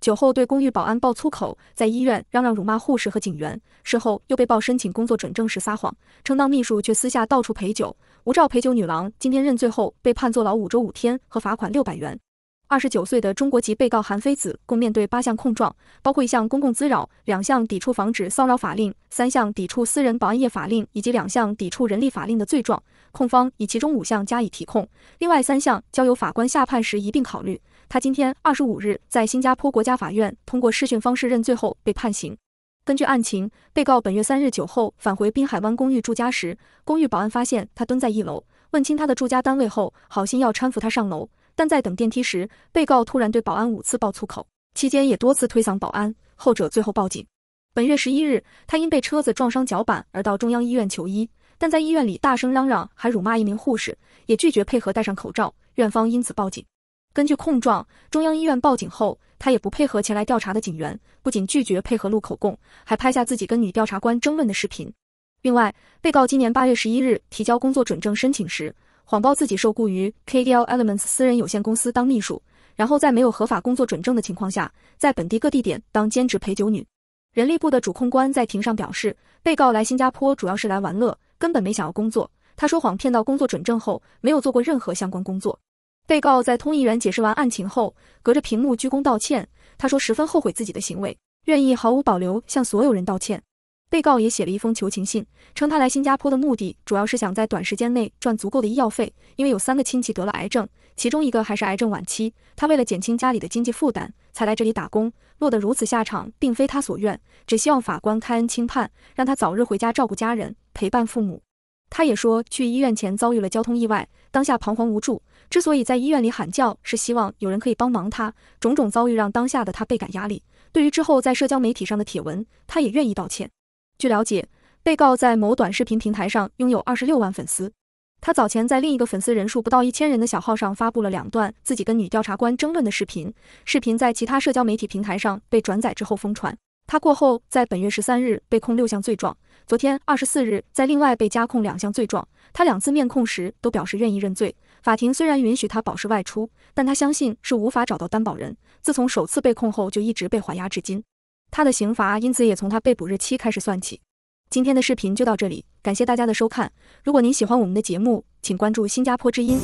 酒后对公寓保安爆粗口，在医院嚷嚷辱骂护士和警员，事后又被曝申请工作准证时撒谎，称当秘书却私下到处陪酒。无照陪酒女郎今天认罪后，被判坐牢五周五天和罚款六百元。二十九岁的中国籍被告韩非子共面对八项控状，包括一项公共滋扰、两项抵触防止骚扰法令、三项抵触私人保安业法令以及两项抵触人力法令的罪状，控方以其中五项加以提控，另外三项交由法官下判时一并考虑。他今天二十五日在新加坡国家法院通过试讯方式认罪后被判刑。根据案情，被告本月三日酒后返回滨海湾公寓住家时，公寓保安发现他蹲在一楼，问清他的住家单位后，好心要搀扶他上楼，但在等电梯时，被告突然对保安五次爆粗口，期间也多次推搡保安，后者最后报警。本月十一日，他因被车子撞伤脚板而到中央医院求医，但在医院里大声嚷嚷，还辱骂一名护士，也拒绝配合戴上口罩，院方因此报警。根据控状，中央医院报警后，他也不配合前来调查的警员，不仅拒绝配合录口供，还拍下自己跟女调查官争论的视频。另外，被告今年八月十一日提交工作准证申请时，谎报自己受雇于 K D L Elements 私人有限公司当秘书，然后在没有合法工作准证的情况下，在本地各地点当兼职陪酒女。人力部的主控官在庭上表示，被告来新加坡主要是来玩乐，根本没想要工作。他说谎骗到工作准证后，没有做过任何相关工作。被告在通译员解释完案情后，隔着屏幕鞠躬道歉。他说十分后悔自己的行为，愿意毫无保留向所有人道歉。被告也写了一封求情信，称他来新加坡的目的主要是想在短时间内赚足够的医药费，因为有三个亲戚得了癌症，其中一个还是癌症晚期。他为了减轻家里的经济负担，才来这里打工，落得如此下场，并非他所愿。只希望法官开恩轻判，让他早日回家照顾家人，陪伴父母。他也说去医院前遭遇了交通意外。当下彷徨无助，之所以在医院里喊叫，是希望有人可以帮忙。他种种遭遇让当下的他倍感压力。对于之后在社交媒体上的帖文，他也愿意道歉。据了解，被告在某短视频平台上拥有二十六万粉丝，他早前在另一个粉丝人数不到一千人的小号上发布了两段自己跟女调查官争论的视频，视频在其他社交媒体平台上被转载之后疯传。他过后在本月十三日被控六项罪状，昨天二十四日在另外被加控两项罪状。他两次面控时都表示愿意认罪。法庭虽然允许他保释外出，但他相信是无法找到担保人。自从首次被控后，就一直被缓押至今。他的刑罚因此也从他被捕日期开始算起。今天的视频就到这里，感谢大家的收看。如果您喜欢我们的节目，请关注新加坡之音。